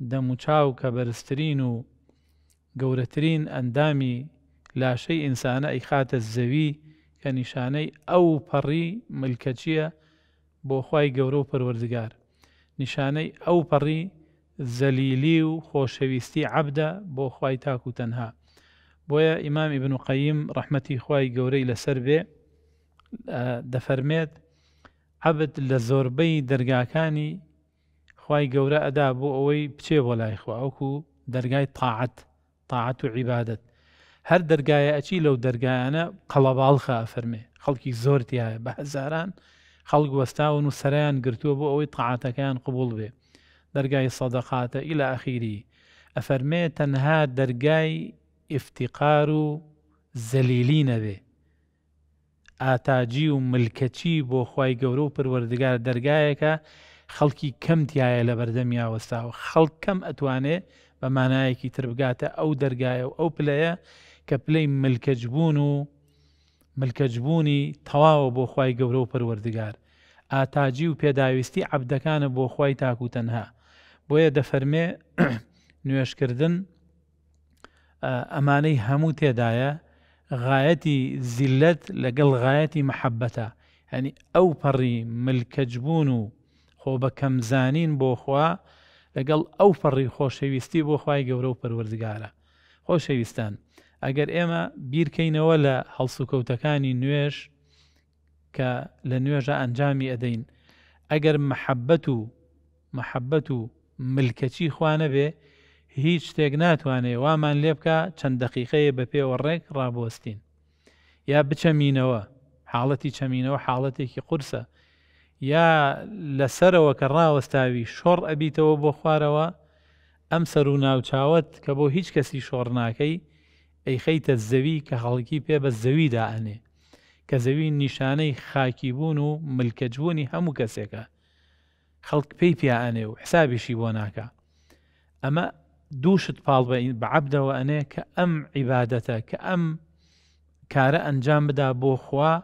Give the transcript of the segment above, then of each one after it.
دەم و چاو کە بەرزترین و گەورەترین ئەندامی لاشەی ئینسانە ئەیخاتە زەوی کە نیشانەی ئەو پەڕی ملکەچیە بۆ خی گەورە و پەروەردگار نیشانەی ئەو پەڕی زەلیلی و خۆشەویستی عبدە بۆ خی تاک و تەنها بۆیە ئیمامی بن و قەیم ڕحمەتی خی گەورەی لەسەر بێ دەفەرمێت عبد لە زۆربەی دەرگاکانی خی گەورە ئەدا بۆ ئەوەی بچێ بۆ لای خواوەکو دەرگای تاعەت تاعەت و عیبادت هەر دەرگایە ئەچی لەو دەرگایانە قەڵەباڵخە فەرمێ خەڵکی زۆر تایە بە هەزاران خەڵک وەستاون و سەریان گرتووە بۆ ئەوەی تاعاتەکەیان قبول بێ دەرگای سەدەقاتە ئیلا ئەخیری ئەفەرمێ تەنها دەرگای ئفتیقار و زەلیلی نەبێ ئاتاجی و ملکەچی بۆ خی گەورە و پروەردگار دەرگایەکە خەڵکی کەم تایە لە بەردەمیا وەستا و خەڵک کەم ئەتوانێ بە مانایەکی تر بگاتە ئەو دەرگایە و ئەو پلەیە کە پلەی ملکەجبوون و ملکەجبوونی تەواوە بۆ خی گەورە و پەروەردگار ئاتاجی و پێداویستی عبدەکانە بۆ خی تاک و تەنها بۆیە دەفەرمێ نوێشکردن ئەمانەی هەموو تێدایە غایەتی زیلت لەگەڵ غایەتی محەبەتە هەنی ئەو پەڕی ملکەجبوون و خۆ بە کەمزانین بۆ خوا لەگەڵ ئەو فەڕی خۆشەویستی بۆ خی گەورە و پەروەردگارە خۆشەویستان ئەگەر ئێمە بیرکەینەوە لە هەڵسوکەوتەکانی نوێش کە لە نوێژە ئەنجامی ئەدەین ئەگەر محەبەت و محەبەت و ملکەچی خوانە بێ هیچ شتێک ناتوانێ وامان لێ بکە چەند دقیقەیە بە پێوە ڕێک ڕابۆستین یا بچەمینەوە حاڵەتی چەمینەوە حاڵەتێکی قورسە یا لەسەرەوە کە ڕاوەستاوی شۆڕ ئەبیتەوە بۆ خوارەوە ئەم سەر و ناوچاوت کە بۆ هیچ کەسی شۆڕ ناکەی ئەیخەیتە زەوی کە خەڵکی پێ بە زەویدا ئەنێ کە زەوی نیشانەی خاکی بوون و ملکەجبوونی هەموو کەسێکە خەڵک پێی پیانێ و حسابیشی بۆ ناکە ئەمە دووشت پاڵ بەعبدەوە ئەنێ کە ئەم عیباەتە کە ئەم کارە ئەنجام بدا بۆ خوا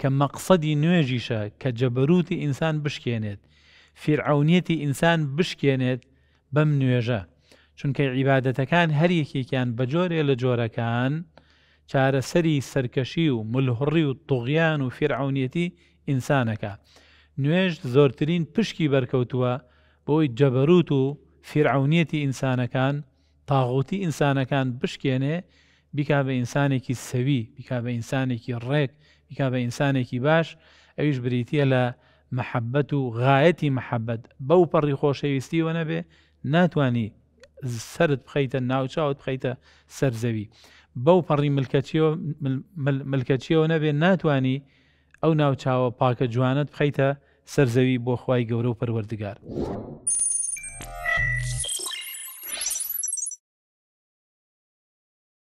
کە مەقسەدی نوێژیشە کە جەبەروتی ئینسان بشکێنێت فیرعونەتی ئینسان بشکێنێت بەم نوێژە چونکە عیباەتەکان هەریەکێکیان بەجۆرێ لە جۆرەکان چارەسەری سەرکەشی و ملهڕی و توغیان و فیرعونەتی ئینسانەکە نوێژ زۆرترین پشکی بەرکەوتووە بۆی جەبەروت و فیرعونەتی ئینسانەکان تاغوتی ئینسانەکان بشکێنێ بیکا بە ئینسانێکی سەوی بیکا بە ئینسانێکی ڕێک ئیکا بە ئینسانێکی باش ئەویش بریتە لە محەبەت و غایەتی محەبەت بەو پەڕی خۆشەویستی وە نەبێ ناتانی سرت بخەیتە ناوچاوت بخەیتە سەرزەوی بەو پەڕی ملکەچیەوە نەبێ ناتانی ئەو ناوچاوە پاکە جوانت بخەیتە سەرزەوی بۆ خی گەورە و پەروەردگار.